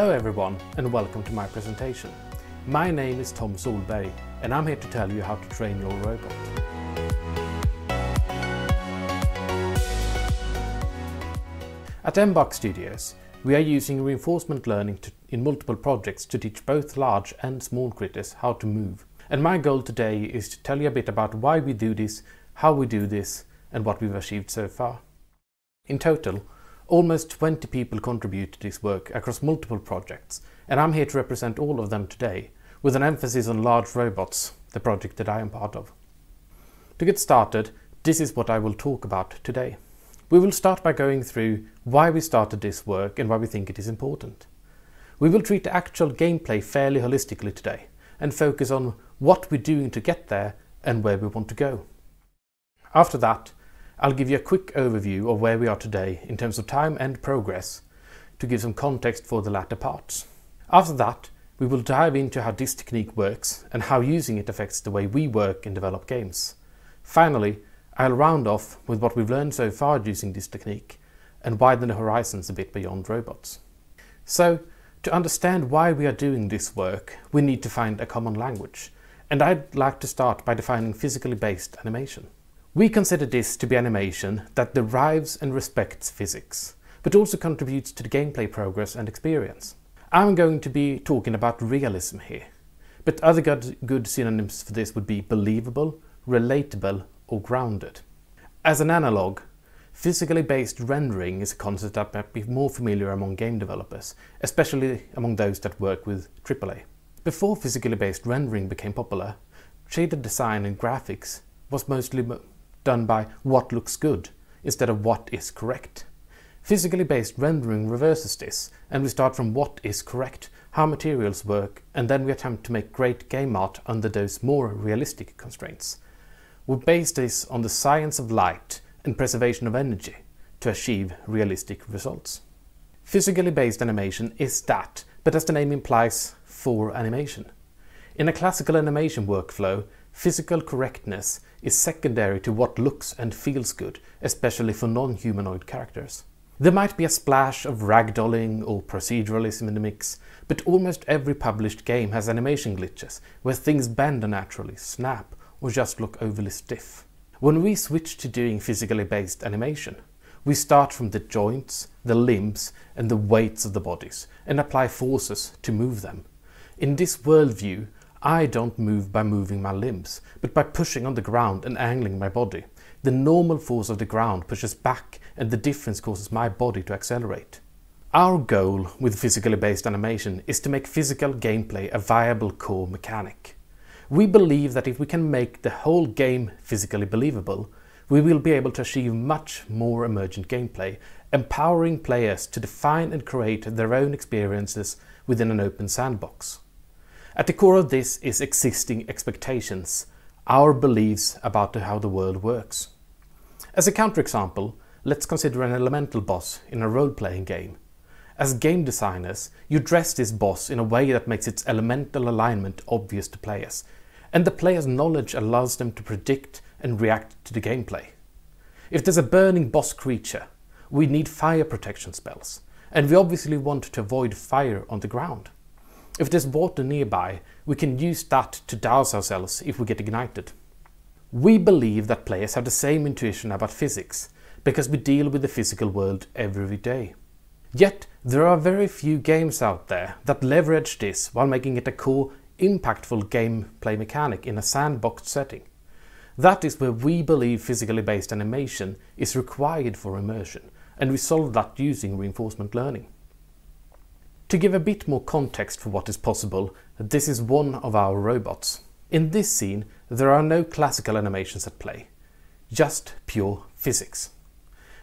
Hello everyone and welcome to my presentation. My name is Tom Solberg and I'm here to tell you how to train your robot. At Embark Studios, we are using reinforcement learning to, in multiple projects to teach both large and small critters how to move. And my goal today is to tell you a bit about why we do this, how we do this, and what we've achieved so far. In total, Almost 20 people contribute to this work across multiple projects, and I'm here to represent all of them today, with an emphasis on large robots, the project that I am part of. To get started, this is what I will talk about today. We will start by going through why we started this work and why we think it is important. We will treat the actual gameplay fairly holistically today, and focus on what we're doing to get there and where we want to go. After that, I'll give you a quick overview of where we are today in terms of time and progress to give some context for the latter parts. After that, we will dive into how this technique works and how using it affects the way we work and develop games. Finally, I'll round off with what we've learned so far using this technique and widen the horizons a bit beyond robots. So, to understand why we are doing this work, we need to find a common language, and I'd like to start by defining physically based animation. We consider this to be animation that derives and respects physics, but also contributes to the gameplay progress and experience. I'm going to be talking about realism here, but other good synonyms for this would be believable, relatable or grounded. As an analogue, physically based rendering is a concept that might be more familiar among game developers, especially among those that work with AAA. Before physically based rendering became popular, shader design and graphics was mostly done by what looks good instead of what is correct. Physically based rendering reverses this, and we start from what is correct, how materials work, and then we attempt to make great game art under those more realistic constraints. We base this on the science of light and preservation of energy to achieve realistic results. Physically based animation is that, but as the name implies, for animation. In a classical animation workflow, physical correctness is secondary to what looks and feels good, especially for non-humanoid characters. There might be a splash of ragdolling or proceduralism in the mix, but almost every published game has animation glitches, where things bend unnaturally, snap, or just look overly stiff. When we switch to doing physically based animation, we start from the joints, the limbs, and the weights of the bodies, and apply forces to move them. In this worldview, I don't move by moving my limbs, but by pushing on the ground and angling my body. The normal force of the ground pushes back and the difference causes my body to accelerate. Our goal with physically based animation is to make physical gameplay a viable core mechanic. We believe that if we can make the whole game physically believable, we will be able to achieve much more emergent gameplay, empowering players to define and create their own experiences within an open sandbox. At the core of this is existing expectations, our beliefs about how the world works. As a counterexample, let's consider an elemental boss in a role-playing game. As game designers, you dress this boss in a way that makes its elemental alignment obvious to players, and the player's knowledge allows them to predict and react to the gameplay. If there's a burning boss creature, we need fire protection spells, and we obviously want to avoid fire on the ground. If there's water nearby, we can use that to douse ourselves if we get ignited. We believe that players have the same intuition about physics, because we deal with the physical world every day. Yet, there are very few games out there that leverage this while making it a core, impactful gameplay mechanic in a sandboxed setting. That is where we believe physically based animation is required for immersion, and we solve that using reinforcement learning. To give a bit more context for what is possible, this is one of our robots. In this scene, there are no classical animations at play, just pure physics.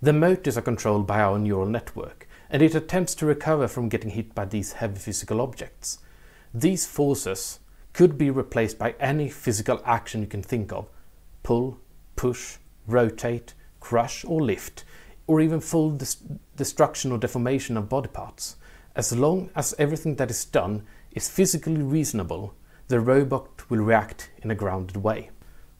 The motors are controlled by our neural network, and it attempts to recover from getting hit by these heavy physical objects. These forces could be replaced by any physical action you can think of pull, push, rotate, crush or lift, or even full des destruction or deformation of body parts. As long as everything that is done is physically reasonable, the robot will react in a grounded way.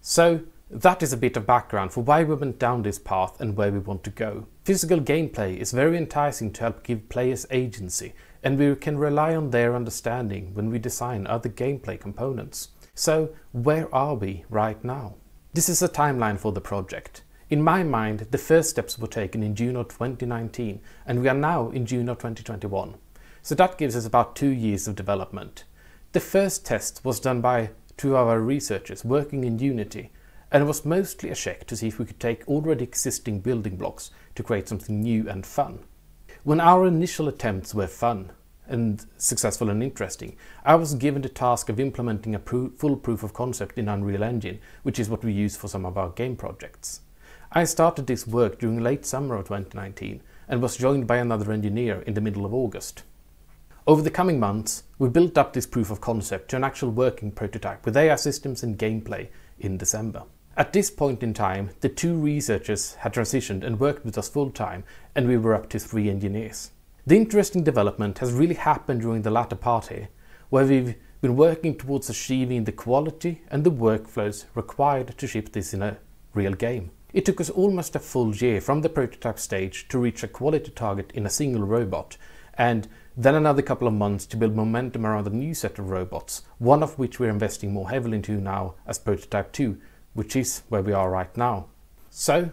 So that is a bit of background for why we went down this path and where we want to go. Physical gameplay is very enticing to help give players agency and we can rely on their understanding when we design other gameplay components. So where are we right now? This is a timeline for the project. In my mind, the first steps were taken in June of 2019, and we are now in June of 2021. So that gives us about two years of development. The first test was done by two of our researchers working in Unity, and it was mostly a check to see if we could take already existing building blocks to create something new and fun. When our initial attempts were fun and successful and interesting, I was given the task of implementing a pro full proof of concept in Unreal Engine, which is what we use for some of our game projects. I started this work during late summer of 2019 and was joined by another engineer in the middle of August. Over the coming months, we built up this proof of concept to an actual working prototype with AI systems and gameplay in December. At this point in time, the two researchers had transitioned and worked with us full time, and we were up to three engineers. The interesting development has really happened during the latter part here, where we've been working towards achieving the quality and the workflows required to ship this in a real game. It took us almost a full year from the prototype stage to reach a quality target in a single robot, and then another couple of months to build momentum around a new set of robots, one of which we're investing more heavily into now as prototype 2, which is where we are right now. So,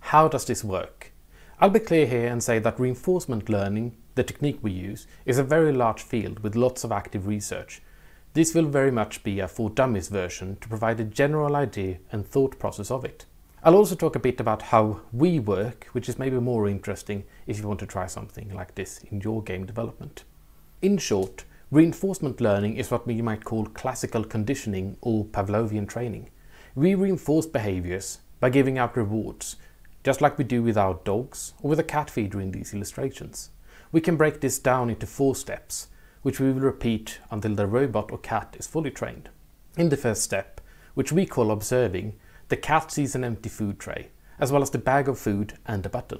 how does this work? I'll be clear here and say that reinforcement learning, the technique we use, is a very large field with lots of active research. This will very much be a for dummies version to provide a general idea and thought process of it. I'll also talk a bit about how we work, which is maybe more interesting if you want to try something like this in your game development. In short, reinforcement learning is what we might call classical conditioning or Pavlovian training. We reinforce behaviors by giving out rewards, just like we do with our dogs or with a cat feeder in these illustrations. We can break this down into four steps, which we will repeat until the robot or cat is fully trained. In the first step, which we call observing, the cat sees an empty food tray, as well as the bag of food and the button.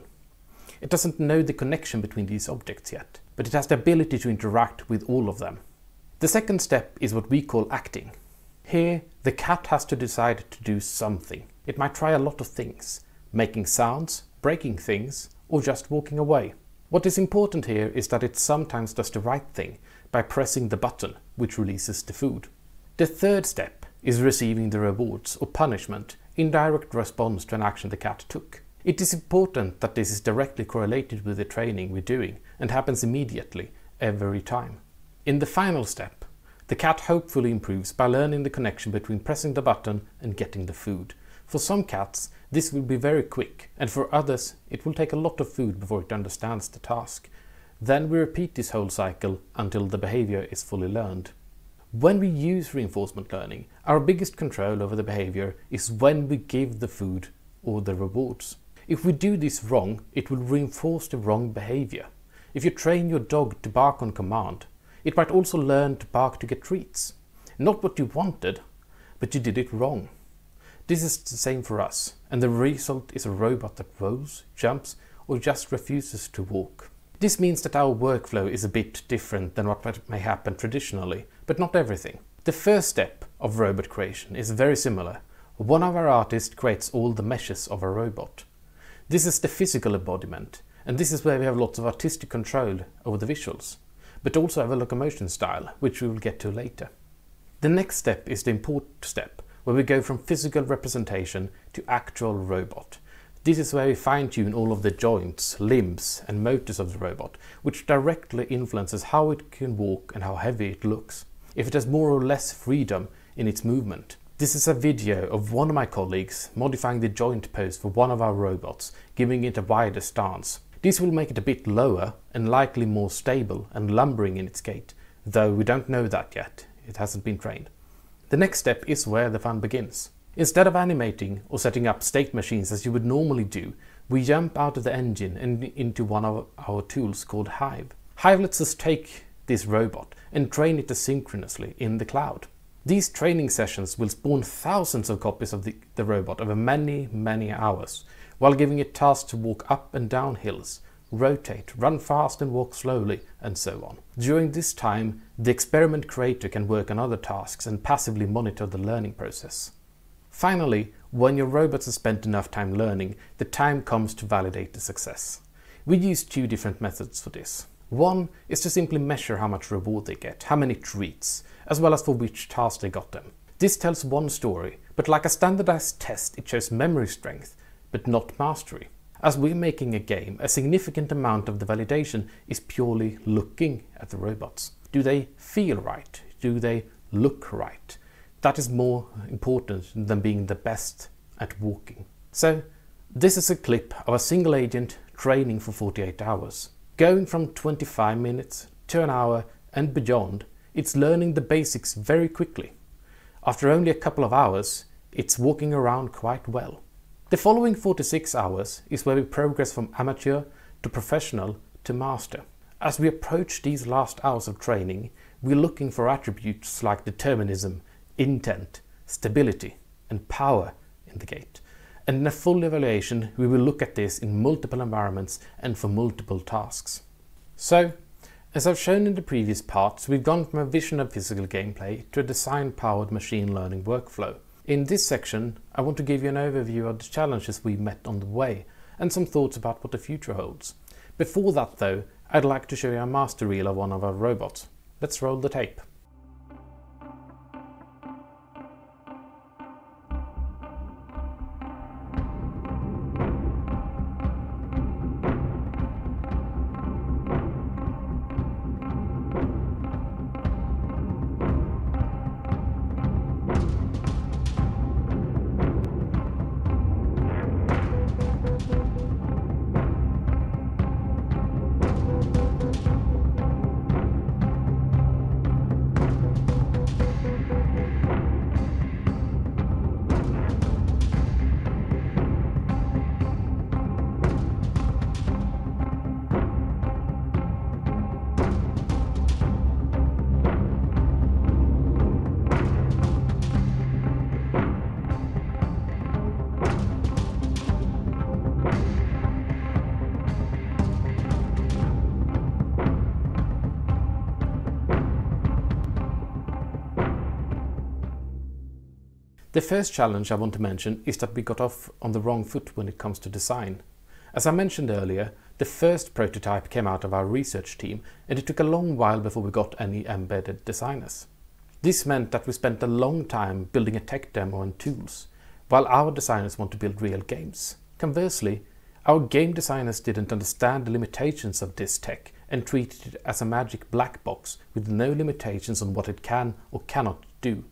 It doesn't know the connection between these objects yet, but it has the ability to interact with all of them. The second step is what we call acting. Here, the cat has to decide to do something. It might try a lot of things, making sounds, breaking things, or just walking away. What is important here is that it sometimes does the right thing by pressing the button, which releases the food. The third step is receiving the rewards or punishment in direct response to an action the cat took. It is important that this is directly correlated with the training we're doing and happens immediately, every time. In the final step, the cat hopefully improves by learning the connection between pressing the button and getting the food. For some cats, this will be very quick, and for others, it will take a lot of food before it understands the task. Then we repeat this whole cycle until the behavior is fully learned. When we use reinforcement learning, our biggest control over the behavior is when we give the food or the rewards. If we do this wrong, it will reinforce the wrong behavior. If you train your dog to bark on command, it might also learn to bark to get treats. Not what you wanted, but you did it wrong. This is the same for us, and the result is a robot that rolls, jumps, or just refuses to walk. This means that our workflow is a bit different than what may happen traditionally, but not everything. The first step of robot creation is very similar. One of our artists creates all the meshes of a robot. This is the physical embodiment, and this is where we have lots of artistic control over the visuals, but also have a locomotion style, which we will get to later. The next step is the import step, where we go from physical representation to actual robot, this is where we fine-tune all of the joints, limbs and motors of the robot, which directly influences how it can walk and how heavy it looks, if it has more or less freedom in its movement. This is a video of one of my colleagues modifying the joint pose for one of our robots, giving it a wider stance. This will make it a bit lower and likely more stable and lumbering in its gait, though we don't know that yet, it hasn't been trained. The next step is where the fun begins. Instead of animating or setting up state machines as you would normally do, we jump out of the engine and into one of our tools called Hive. Hive lets us take this robot and train it asynchronously in the cloud. These training sessions will spawn thousands of copies of the, the robot over many, many hours, while giving it tasks to walk up and down hills, rotate, run fast and walk slowly, and so on. During this time, the experiment creator can work on other tasks and passively monitor the learning process. Finally, when your robots have spent enough time learning, the time comes to validate the success. We use two different methods for this. One is to simply measure how much reward they get, how many treats, as well as for which task they got them. This tells one story, but like a standardized test it shows memory strength, but not mastery. As we're making a game, a significant amount of the validation is purely looking at the robots. Do they feel right? Do they look right? that is more important than being the best at walking. So this is a clip of a single agent training for 48 hours. Going from 25 minutes to an hour and beyond, it's learning the basics very quickly. After only a couple of hours, it's walking around quite well. The following 46 hours is where we progress from amateur to professional to master. As we approach these last hours of training, we're looking for attributes like determinism, intent, stability, and power in the gate. And in a full evaluation, we will look at this in multiple environments and for multiple tasks. So, as I've shown in the previous parts, we've gone from a vision of physical gameplay to a design-powered machine learning workflow. In this section, I want to give you an overview of the challenges we met on the way and some thoughts about what the future holds. Before that though, I'd like to show you a master reel of one of our robots. Let's roll the tape. The first challenge I want to mention is that we got off on the wrong foot when it comes to design. As I mentioned earlier, the first prototype came out of our research team and it took a long while before we got any embedded designers. This meant that we spent a long time building a tech demo and tools, while our designers want to build real games. Conversely, our game designers didn't understand the limitations of this tech and treated it as a magic black box with no limitations on what it can or cannot do.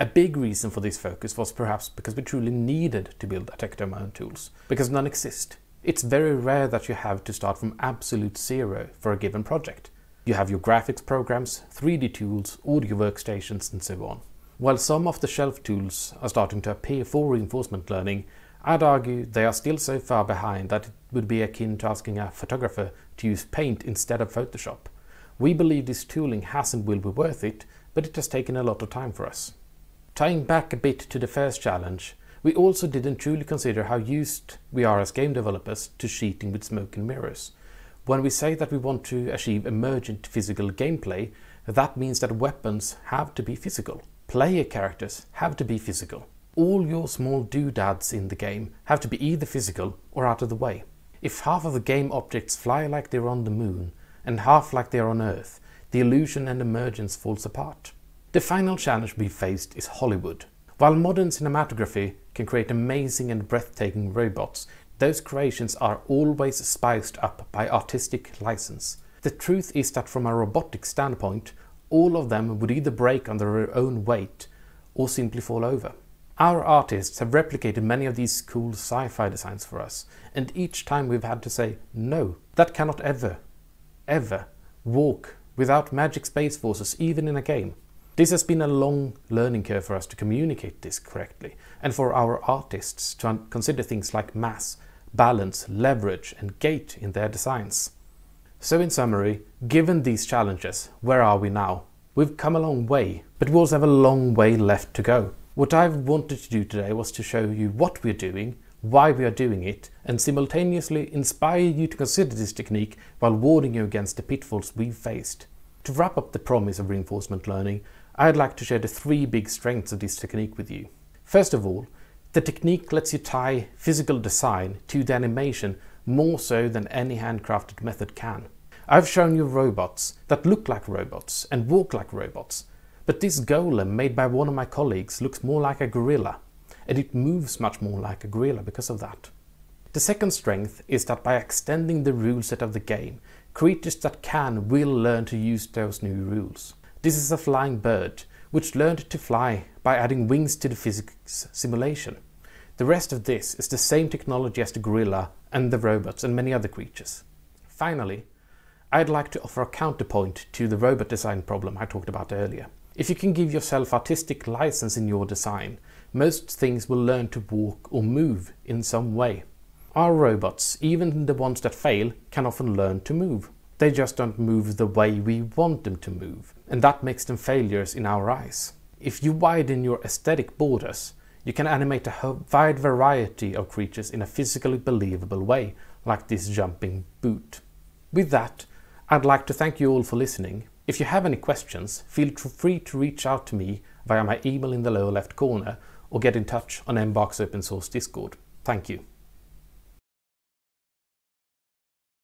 A big reason for this focus was perhaps because we truly needed to build attack-domain tools, because none exist. It's very rare that you have to start from absolute zero for a given project. You have your graphics programs, 3D tools, audio workstations and so on. While some of the shelf tools are starting to appear for reinforcement learning, I'd argue they are still so far behind that it would be akin to asking a photographer to use paint instead of Photoshop. We believe this tooling has and will be worth it, but it has taken a lot of time for us. Tying back a bit to the first challenge, we also didn't truly consider how used we are as game developers to cheating with smoke and mirrors. When we say that we want to achieve emergent physical gameplay, that means that weapons have to be physical. Player characters have to be physical. All your small doodads in the game have to be either physical or out of the way. If half of the game objects fly like they're on the moon, and half like they're on Earth, the illusion and emergence falls apart. The final challenge we faced is Hollywood. While modern cinematography can create amazing and breathtaking robots, those creations are always spiced up by artistic license. The truth is that from a robotic standpoint, all of them would either break under their own weight or simply fall over. Our artists have replicated many of these cool sci-fi designs for us, and each time we've had to say, no, that cannot ever, ever walk without magic space forces even in a game. This has been a long learning curve for us to communicate this correctly and for our artists to consider things like mass, balance, leverage and gait in their designs. So in summary, given these challenges, where are we now? We've come a long way, but we also have a long way left to go. What I've wanted to do today was to show you what we're doing, why we are doing it, and simultaneously inspire you to consider this technique while warning you against the pitfalls we've faced. To wrap up the promise of reinforcement learning, I'd like to share the three big strengths of this technique with you. First of all, the technique lets you tie physical design to the animation more so than any handcrafted method can. I've shown you robots that look like robots and walk like robots, but this golem made by one of my colleagues looks more like a gorilla, and it moves much more like a gorilla because of that. The second strength is that by extending the rule set of the game, creatures that can will learn to use those new rules. This is a flying bird, which learned to fly by adding wings to the physics simulation. The rest of this is the same technology as the gorilla and the robots and many other creatures. Finally, I'd like to offer a counterpoint to the robot design problem I talked about earlier. If you can give yourself artistic license in your design, most things will learn to walk or move in some way. Our robots, even the ones that fail, can often learn to move. They just don't move the way we want them to move, and that makes them failures in our eyes. If you widen your aesthetic borders, you can animate a wide variety of creatures in a physically believable way, like this jumping boot. With that, I'd like to thank you all for listening. If you have any questions, feel free to reach out to me via my email in the lower left corner or get in touch on Mbox Open Source Discord. Thank you.